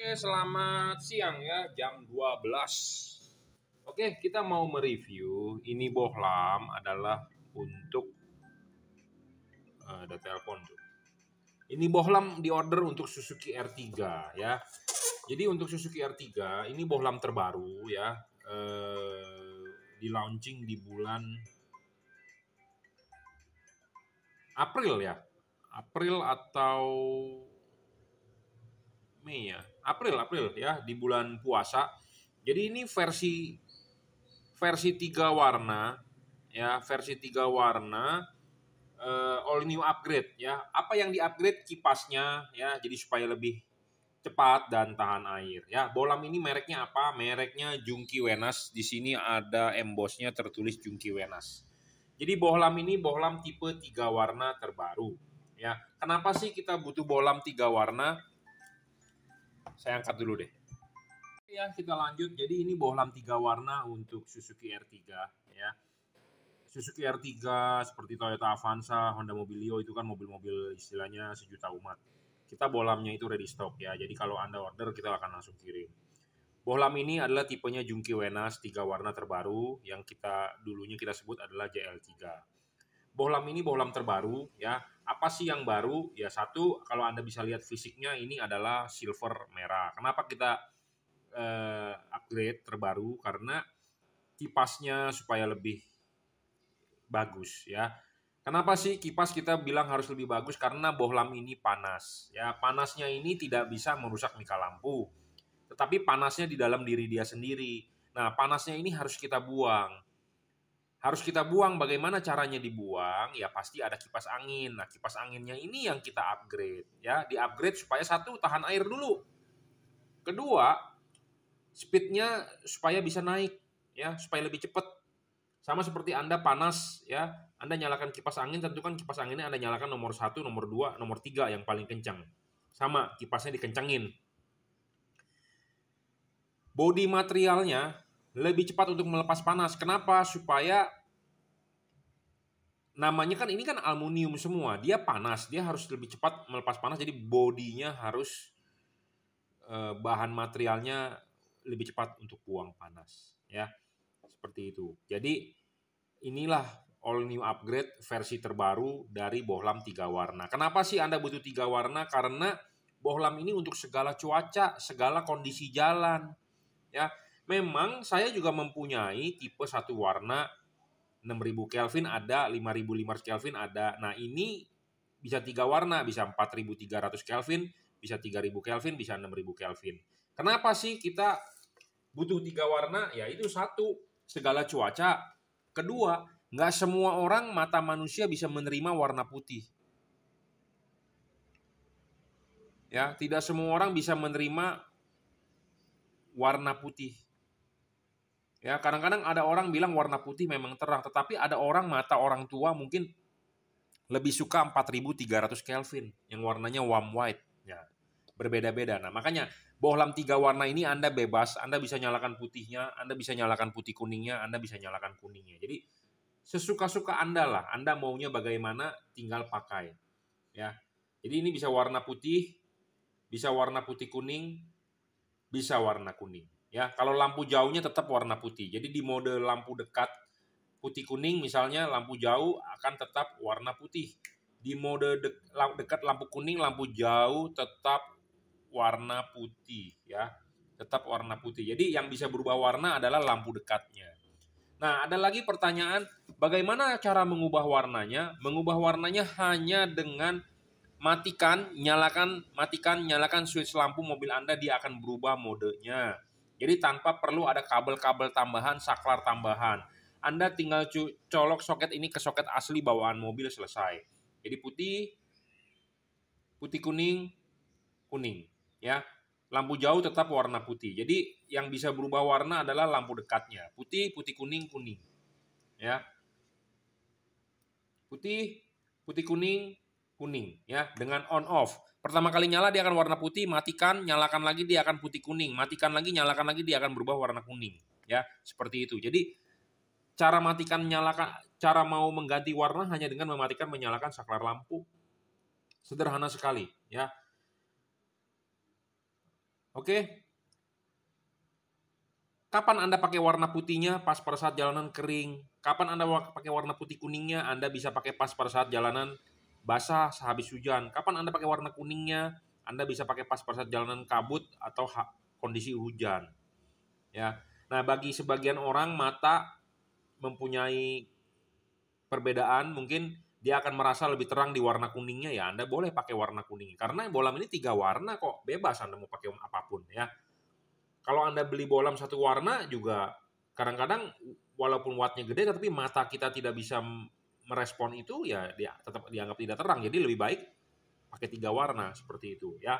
Oke, selamat siang ya, jam 12. Oke, kita mau mereview. Ini bohlam adalah untuk uh, ada telepon tuh. Ini bohlam diorder untuk Suzuki R3 ya. Jadi untuk Suzuki R3 ini bohlam terbaru ya. Uh, di launching di bulan April ya. April atau Mei ya, April April ya di bulan puasa. Jadi ini versi versi tiga warna ya versi tiga warna uh, all new upgrade ya. Apa yang di upgrade kipasnya ya, jadi supaya lebih cepat dan tahan air ya. Bolam ini mereknya apa? Mereknya Jungki Wenas. Di sini ada embossnya tertulis Jungki Wenas. Jadi bohlam ini bohlam tipe tiga warna terbaru ya. Kenapa sih kita butuh bohlam tiga warna? saya angkat dulu deh. Ya, kita lanjut. Jadi ini bohlam tiga warna untuk Suzuki R3 ya. Suzuki R3 seperti Toyota Avanza, Honda Mobilio itu kan mobil-mobil istilahnya sejuta umat. Kita bohlamnya itu ready stock ya. Jadi kalau Anda order kita akan langsung kirim. Bohlam ini adalah tipenya Junki Wenas tiga warna terbaru yang kita dulunya kita sebut adalah JL3. Bohlam ini bohlam terbaru ya apa sih yang baru? Ya satu, kalau Anda bisa lihat fisiknya ini adalah silver merah. Kenapa kita uh, upgrade terbaru? Karena kipasnya supaya lebih bagus ya. Kenapa sih kipas kita bilang harus lebih bagus? Karena bohlam ini panas. Ya, panasnya ini tidak bisa merusak mika lampu. Tetapi panasnya di dalam diri dia sendiri. Nah, panasnya ini harus kita buang harus kita buang. Bagaimana caranya dibuang? Ya pasti ada kipas angin. Nah, kipas anginnya ini yang kita upgrade ya, di-upgrade supaya satu tahan air dulu. Kedua, speednya supaya bisa naik ya, supaya lebih cepat. Sama seperti Anda panas ya, Anda nyalakan kipas angin, tentu kan kipas anginnya Anda nyalakan nomor satu, nomor dua, nomor tiga yang paling kencang. Sama, kipasnya dikencangin. Body materialnya lebih cepat untuk melepas panas. Kenapa? Supaya namanya kan ini kan aluminium semua, dia panas, dia harus lebih cepat melepas panas. Jadi bodinya harus eh, bahan materialnya lebih cepat untuk buang panas, ya seperti itu. Jadi inilah all new upgrade versi terbaru dari bohlam tiga warna. Kenapa sih Anda butuh tiga warna? Karena bohlam ini untuk segala cuaca, segala kondisi jalan, ya Memang saya juga mempunyai tipe satu warna 6000 Kelvin ada, 5500 Kelvin ada. Nah, ini bisa tiga warna, bisa 4300 Kelvin, bisa 3000 Kelvin, bisa 6000 Kelvin. Kenapa sih kita butuh tiga warna? Ya itu satu, segala cuaca. Kedua, nggak semua orang mata manusia bisa menerima warna putih. Ya, tidak semua orang bisa menerima warna putih. Ya, kadang-kadang ada orang bilang warna putih memang terang, tetapi ada orang mata orang tua mungkin lebih suka 4300 Kelvin yang warnanya warm white ya. Berbeda-beda. Nah, makanya bohlam tiga warna ini Anda bebas, Anda bisa nyalakan putihnya, Anda bisa nyalakan putih kuningnya, Anda bisa nyalakan kuningnya. Jadi sesuka-suka Anda lah, Anda maunya bagaimana tinggal pakai. Ya. Jadi ini bisa warna putih, bisa warna putih kuning, bisa warna kuning. Ya, kalau lampu jauhnya tetap warna putih. Jadi di mode lampu dekat putih kuning misalnya lampu jauh akan tetap warna putih. Di mode de dekat lampu kuning, lampu jauh tetap warna putih ya. Tetap warna putih. Jadi yang bisa berubah warna adalah lampu dekatnya. Nah, ada lagi pertanyaan, bagaimana cara mengubah warnanya? Mengubah warnanya hanya dengan matikan, nyalakan, matikan, nyalakan switch lampu mobil Anda, dia akan berubah modenya. Jadi tanpa perlu ada kabel-kabel tambahan, saklar tambahan. Anda tinggal colok soket ini ke soket asli bawaan mobil selesai. Jadi putih, putih kuning, kuning, ya. Lampu jauh tetap warna putih. Jadi yang bisa berubah warna adalah lampu dekatnya. Putih, putih kuning, kuning. Ya. Putih, putih kuning, kuning, ya, dengan on off. Pertama kali nyala dia akan warna putih, matikan, nyalakan lagi dia akan putih kuning, matikan lagi, nyalakan lagi dia akan berubah warna kuning, ya seperti itu. Jadi cara matikan nyalakan, cara mau mengganti warna hanya dengan mematikan menyalakan saklar lampu, sederhana sekali, ya. Oke. Kapan Anda pakai warna putihnya pas pada saat jalanan kering? Kapan Anda pakai warna putih kuningnya? Anda bisa pakai pas pada saat jalanan basah sehabis hujan. Kapan Anda pakai warna kuningnya? Anda bisa pakai pas pada jalanan kabut atau kondisi hujan. Ya. Nah, bagi sebagian orang mata mempunyai perbedaan, mungkin dia akan merasa lebih terang di warna kuningnya ya. Anda boleh pakai warna kuning karena bolam ini tiga warna kok, bebas Anda mau pakai apapun ya. Kalau Anda beli bolam satu warna juga kadang-kadang walaupun wattnya gede tapi mata kita tidak bisa merespon itu ya dia tetap dianggap tidak terang. Jadi lebih baik pakai tiga warna seperti itu ya.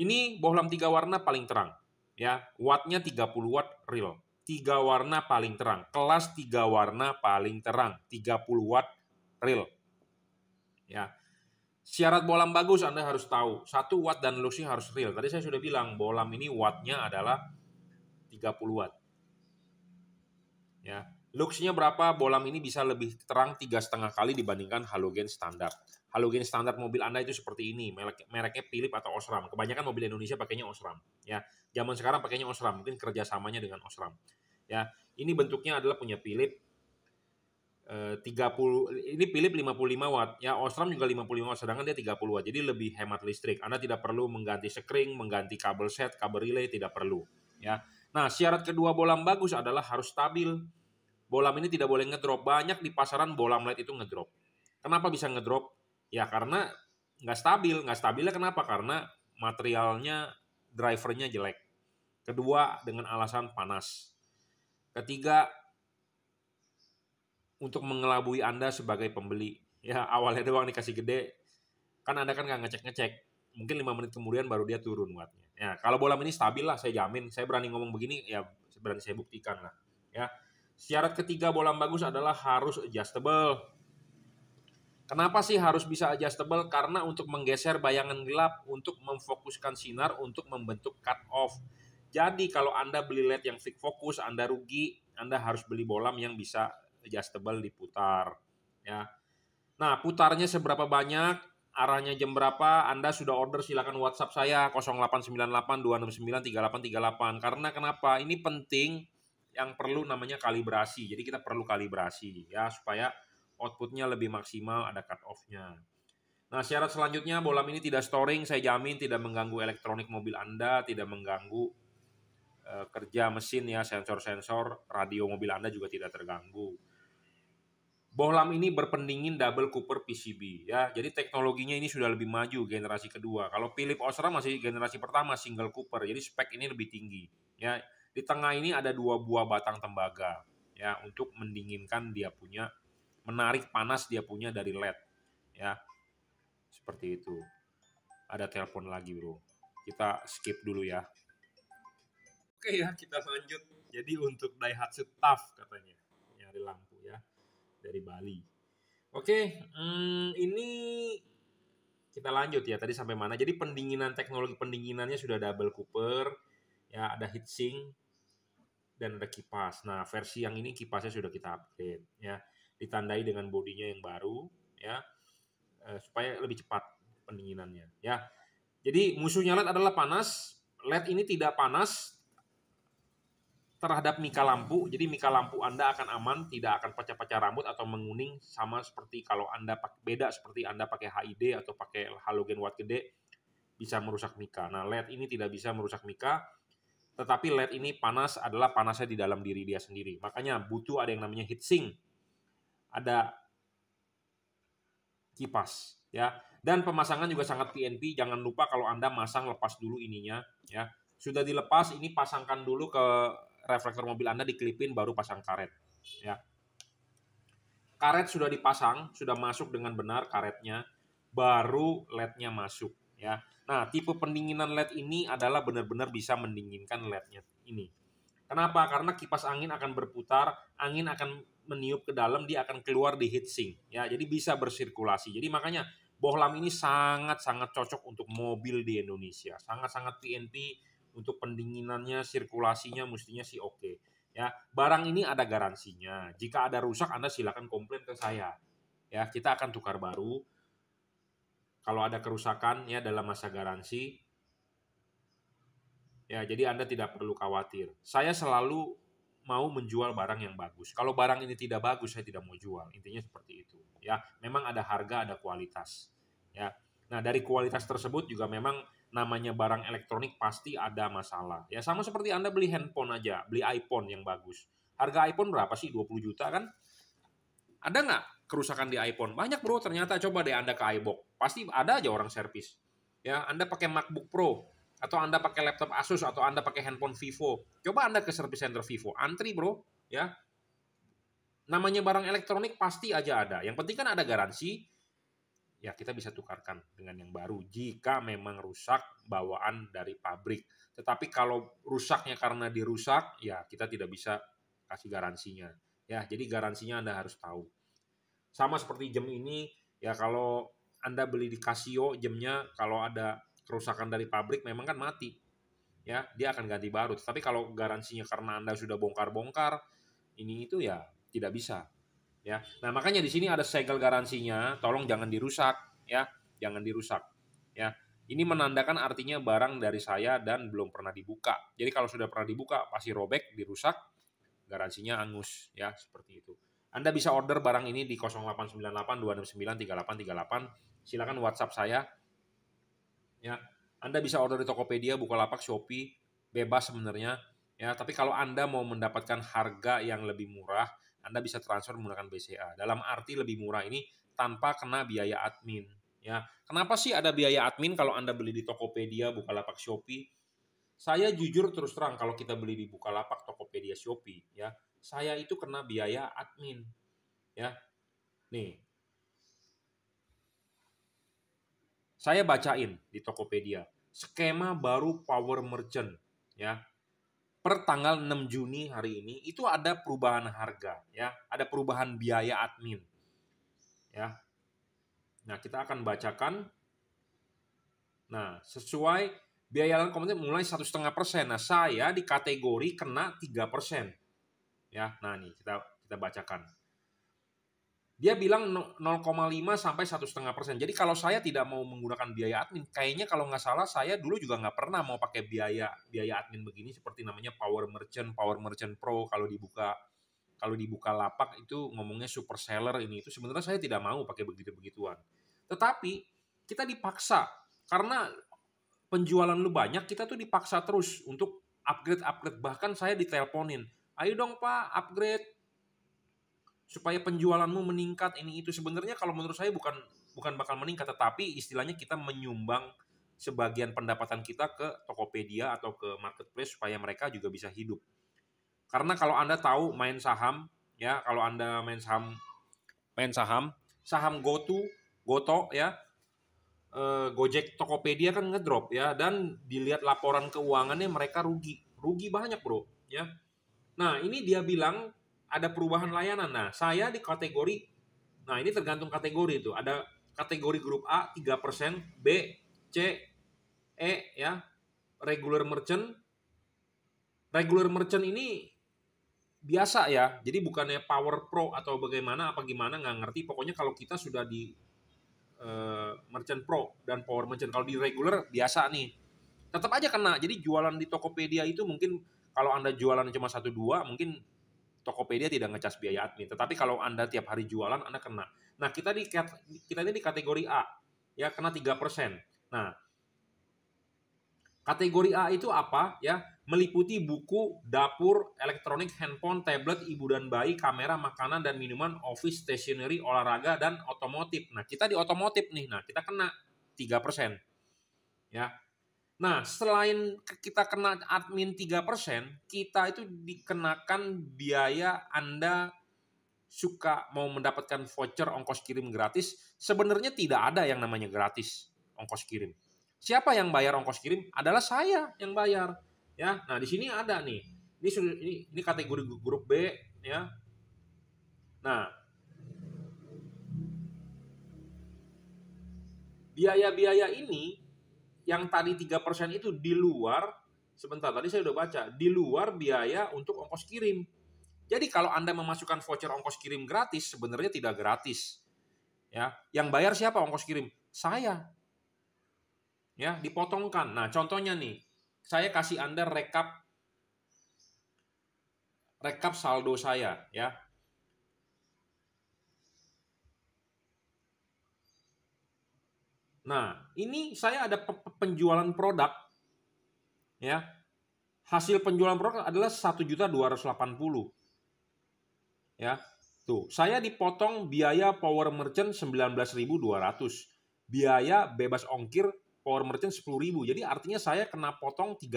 Ini bohlam tiga warna paling terang ya. Wattnya 30 watt real. Tiga warna paling terang. Kelas tiga warna paling terang. 30 watt real. Ya. Syarat bohlam bagus Anda harus tahu. Satu watt dan lusi harus real. Tadi saya sudah bilang bohlam ini wattnya adalah 30 watt. Ya, Luxnya berapa? Bolam ini bisa lebih terang tiga setengah kali dibandingkan halogen standar. Halogen standar mobil Anda itu seperti ini, merek, mereknya Philip atau Osram. Kebanyakan mobil Indonesia pakainya Osram. Ya, zaman sekarang pakainya Osram, mungkin kerjasamanya dengan Osram. Ya, ini bentuknya adalah punya Philip 30 eh, ini Philip 55 watt ya Osram juga 55 watt sedangkan dia 30 watt jadi lebih hemat listrik Anda tidak perlu mengganti sekring mengganti kabel set kabel relay tidak perlu ya nah syarat kedua bolam bagus adalah harus stabil bolam ini tidak boleh ngedrop. Banyak di pasaran bolam light itu ngedrop. Kenapa bisa ngedrop? Ya karena nggak stabil. Nggak stabilnya kenapa? Karena materialnya, drivernya jelek. Kedua, dengan alasan panas. Ketiga, untuk mengelabui Anda sebagai pembeli. Ya awalnya doang dikasih gede, kan Anda kan nggak ngecek-ngecek. Mungkin lima menit kemudian baru dia turun wattnya. Ya, kalau bola ini stabil lah, saya jamin. Saya berani ngomong begini, ya berani saya buktikan lah. Ya, Syarat ketiga bola bagus adalah harus adjustable. Kenapa sih harus bisa adjustable? Karena untuk menggeser bayangan gelap, untuk memfokuskan sinar, untuk membentuk cut off. Jadi kalau Anda beli LED yang fix fokus, Anda rugi, Anda harus beli bolam yang bisa adjustable diputar. Ya. Nah, putarnya seberapa banyak, arahnya jam berapa, Anda sudah order silakan WhatsApp saya 0898 269 3838. Karena kenapa? Ini penting yang perlu namanya kalibrasi. Jadi kita perlu kalibrasi ya supaya outputnya lebih maksimal, ada cut off-nya. Nah, syarat selanjutnya bolam ini tidak storing, saya jamin tidak mengganggu elektronik mobil Anda, tidak mengganggu e, kerja mesin ya, sensor-sensor, radio mobil Anda juga tidak terganggu. Bohlam ini berpendingin double Cooper PCB ya. Jadi teknologinya ini sudah lebih maju generasi kedua. Kalau Philip Osram masih generasi pertama single Cooper. Jadi spek ini lebih tinggi ya. Di tengah ini ada dua buah batang tembaga ya untuk mendinginkan dia punya menarik panas dia punya dari LED ya. Seperti itu. Ada telepon lagi, Bro. Kita skip dulu ya. Oke ya, kita lanjut. Jadi untuk Daihatsu Tough katanya nyari lampu ya dari Bali. Oke, hmm, ini kita lanjut ya tadi sampai mana. Jadi pendinginan teknologi pendinginannya sudah double cooper, ya ada heatsink dan ada kipas. Nah, versi yang ini kipasnya sudah kita upgrade ya. Ditandai dengan bodinya yang baru ya. Eh, supaya lebih cepat pendinginannya ya. Jadi musuhnya LED adalah panas. LED ini tidak panas terhadap mika lampu. Jadi mika lampu Anda akan aman, tidak akan pecah-pecah rambut atau menguning sama seperti kalau Anda beda seperti Anda pakai HID atau pakai halogen watt gede bisa merusak mika. Nah, LED ini tidak bisa merusak mika tetapi LED ini panas adalah panasnya di dalam diri dia sendiri. Makanya butuh ada yang namanya heatsink. Ada kipas ya. Dan pemasangan juga sangat PNP, jangan lupa kalau Anda masang lepas dulu ininya ya. Sudah dilepas ini pasangkan dulu ke reflektor mobil Anda dikelipin baru pasang karet ya. Karet sudah dipasang, sudah masuk dengan benar karetnya, baru LED-nya masuk ya. Nah, tipe pendinginan LED ini adalah benar-benar bisa mendinginkan LED-nya ini. Kenapa? Karena kipas angin akan berputar, angin akan meniup ke dalam, dia akan keluar di heatsink, ya. Jadi bisa bersirkulasi. Jadi makanya bohlam ini sangat-sangat cocok untuk mobil di Indonesia. Sangat-sangat PNP untuk pendinginannya, sirkulasinya mestinya sih oke. Okay. Ya, barang ini ada garansinya. Jika ada rusak Anda silakan komplain ke saya. Ya, kita akan tukar baru kalau ada kerusakan ya dalam masa garansi ya jadi Anda tidak perlu khawatir. Saya selalu mau menjual barang yang bagus. Kalau barang ini tidak bagus saya tidak mau jual. Intinya seperti itu. Ya, memang ada harga, ada kualitas. Ya. Nah, dari kualitas tersebut juga memang namanya barang elektronik pasti ada masalah. Ya sama seperti Anda beli handphone aja, beli iPhone yang bagus. Harga iPhone berapa sih? 20 juta kan? Ada nggak kerusakan di iPhone? Banyak bro, ternyata coba deh Anda ke iBox. Pasti ada aja orang servis. Ya, Anda pakai MacBook Pro atau Anda pakai laptop Asus atau Anda pakai handphone Vivo. Coba Anda ke service center Vivo, antri, Bro, ya. Namanya barang elektronik pasti aja ada. Yang penting kan ada garansi. Ya, kita bisa tukarkan dengan yang baru jika memang rusak bawaan dari pabrik. Tetapi kalau rusaknya karena dirusak, ya kita tidak bisa kasih garansinya. Ya, jadi garansinya Anda harus tahu. Sama seperti jam ini, ya kalau anda beli di Casio jamnya kalau ada kerusakan dari pabrik memang kan mati. Ya, dia akan ganti baru. Tapi kalau garansinya karena Anda sudah bongkar-bongkar ini itu ya tidak bisa. Ya. Nah, makanya di sini ada segel garansinya, tolong jangan dirusak ya, jangan dirusak. Ya. Ini menandakan artinya barang dari saya dan belum pernah dibuka. Jadi kalau sudah pernah dibuka pasti robek, dirusak, garansinya angus ya, seperti itu. Anda bisa order barang ini di 0898 269 3838 silakan WhatsApp saya. Ya, Anda bisa order di Tokopedia, Bukalapak, Shopee, bebas sebenarnya. Ya, tapi kalau Anda mau mendapatkan harga yang lebih murah, Anda bisa transfer menggunakan BCA. Dalam arti lebih murah ini tanpa kena biaya admin. Ya, kenapa sih ada biaya admin kalau Anda beli di Tokopedia, Bukalapak, Shopee? Saya jujur terus terang kalau kita beli di Bukalapak, Tokopedia, Shopee, ya, saya itu kena biaya admin. Ya. Nih, Saya bacain di Tokopedia skema baru power merchant ya. Per tanggal 6 Juni hari ini itu ada perubahan harga ya, ada perubahan biaya admin. Ya. Nah, kita akan bacakan Nah, sesuai biaya layanan mulai satu setengah persen. Nah, saya di kategori kena 3 persen. Ya, nah ini kita kita bacakan dia bilang 0,5 sampai satu setengah persen. Jadi kalau saya tidak mau menggunakan biaya admin, kayaknya kalau nggak salah saya dulu juga nggak pernah mau pakai biaya biaya admin begini seperti namanya Power Merchant, Power Merchant Pro kalau dibuka kalau dibuka lapak itu ngomongnya super seller ini itu sebenarnya saya tidak mau pakai begitu begituan. Tetapi kita dipaksa karena penjualan lu banyak kita tuh dipaksa terus untuk upgrade upgrade bahkan saya diteleponin ayo dong pak upgrade supaya penjualanmu meningkat ini itu sebenarnya kalau menurut saya bukan bukan bakal meningkat tetapi istilahnya kita menyumbang sebagian pendapatan kita ke Tokopedia atau ke marketplace supaya mereka juga bisa hidup. Karena kalau Anda tahu main saham ya, kalau Anda main saham main saham, saham GoTo, GoTo ya, eh, Gojek, Tokopedia kan ngedrop ya dan dilihat laporan keuangannya mereka rugi. Rugi banyak, Bro, ya. Nah, ini dia bilang ada perubahan layanan. Nah, saya di kategori Nah, ini tergantung kategori itu. Ada kategori grup A 3%, B, C, E ya, regular merchant. Regular merchant ini biasa ya. Jadi bukannya Power Pro atau bagaimana apa gimana nggak ngerti. Pokoknya kalau kita sudah di uh, merchant pro dan power merchant kalau di regular biasa nih. Tetap aja kena. Jadi jualan di Tokopedia itu mungkin kalau Anda jualan cuma satu dua mungkin Tokopedia tidak ngecas biaya admin. Tetapi kalau Anda tiap hari jualan, Anda kena. Nah, kita di kita ini di kategori A, ya kena 3%. Nah, kategori A itu apa? Ya, meliputi buku, dapur, elektronik, handphone, tablet, ibu dan bayi, kamera, makanan dan minuman, office, stationery, olahraga dan otomotif. Nah, kita di otomotif nih. Nah, kita kena 3%. Ya. Nah, selain kita kena admin 3%, kita itu dikenakan biaya Anda suka mau mendapatkan voucher ongkos kirim gratis. Sebenarnya tidak ada yang namanya gratis ongkos kirim. Siapa yang bayar ongkos kirim? Adalah saya yang bayar. Ya, nah di sini ada nih. Ini ini, ini kategori grup B ya. Nah, biaya-biaya ini yang tadi 3% itu di luar, sebentar tadi saya udah baca, di luar biaya untuk ongkos kirim. Jadi kalau Anda memasukkan voucher ongkos kirim gratis, sebenarnya tidak gratis. Ya, yang bayar siapa ongkos kirim? Saya. Ya, dipotongkan. Nah, contohnya nih, saya kasih Anda rekap rekap saldo saya ya. Nah, ini saya ada penjualan produk ya hasil penjualan produk adalah satu juta dua ratus delapan puluh, ya tuh saya dipotong biaya power merchant 19.200 biaya bebas ongkir power merchant 10.000 jadi artinya saya kena potong 30.000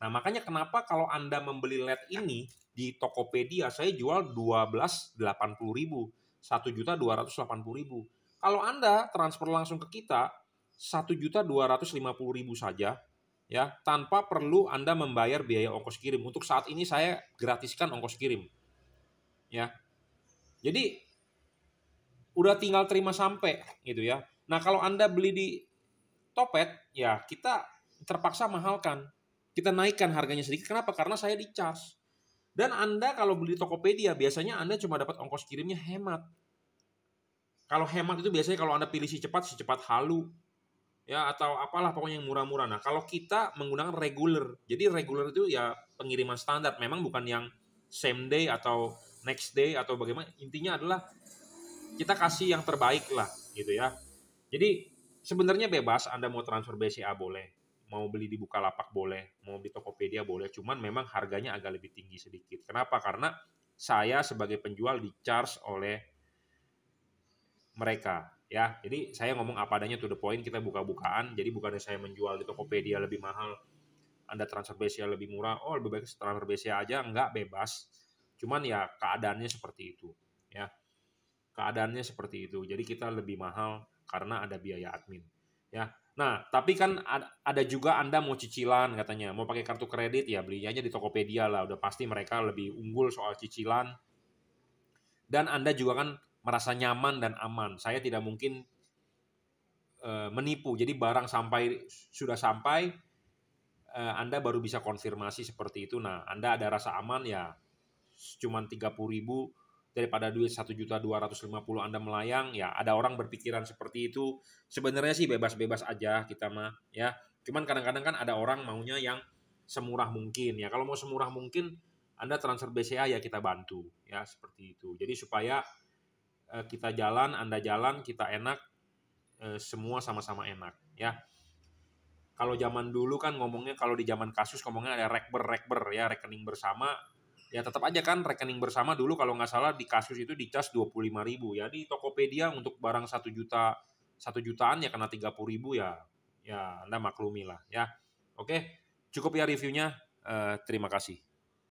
nah makanya kenapa kalau Anda membeli LED ini di Tokopedia saya jual 12.80.000 1.280.000 kalau Anda transfer langsung ke kita ribu saja ya tanpa perlu Anda membayar biaya ongkos kirim. Untuk saat ini saya gratiskan ongkos kirim. Ya. Jadi udah tinggal terima sampai gitu ya. Nah, kalau Anda beli di Topet ya kita terpaksa mahalkan. Kita naikkan harganya sedikit. Kenapa? Karena saya di charge. Dan Anda kalau beli Tokopedia biasanya Anda cuma dapat ongkos kirimnya hemat. Kalau hemat itu biasanya kalau Anda pilih si cepat, si cepat halu ya atau apalah pokoknya yang murah-murah. Nah, kalau kita menggunakan regular. Jadi regular itu ya pengiriman standar, memang bukan yang same day atau next day atau bagaimana. Intinya adalah kita kasih yang terbaik lah gitu ya. Jadi sebenarnya bebas Anda mau transfer BCA boleh, mau beli di Bukalapak boleh, mau di Tokopedia boleh, cuman memang harganya agak lebih tinggi sedikit. Kenapa? Karena saya sebagai penjual di charge oleh mereka ya jadi saya ngomong apa adanya to the point kita buka-bukaan jadi bukannya saya menjual di Tokopedia lebih mahal anda transfer BCA lebih murah oh lebih baik transfer BCA aja enggak bebas cuman ya keadaannya seperti itu ya keadaannya seperti itu jadi kita lebih mahal karena ada biaya admin ya nah tapi kan ada juga anda mau cicilan katanya mau pakai kartu kredit ya belinya aja di Tokopedia lah udah pasti mereka lebih unggul soal cicilan dan anda juga kan merasa nyaman dan aman. Saya tidak mungkin e, menipu. Jadi barang sampai sudah sampai e, Anda baru bisa konfirmasi seperti itu. Nah, Anda ada rasa aman ya cuma 30 ribu daripada duit satu juta dua Anda melayang ya ada orang berpikiran seperti itu sebenarnya sih bebas-bebas aja kita mah ya cuman kadang-kadang kan ada orang maunya yang semurah mungkin ya kalau mau semurah mungkin Anda transfer BCA ya kita bantu ya seperti itu jadi supaya Eh, kita jalan, Anda jalan, kita enak, eh, semua sama-sama enak, ya. Kalau zaman dulu kan ngomongnya kalau di zaman kasus ngomongnya ada rekber rekber ya rekening bersama ya tetap aja kan rekening bersama dulu kalau nggak salah di kasus itu dicas 25 ribu ya di Tokopedia untuk barang satu juta satu jutaan ya kena 30 ribu ya ya Anda maklumi ya oke cukup ya reviewnya uh, terima kasih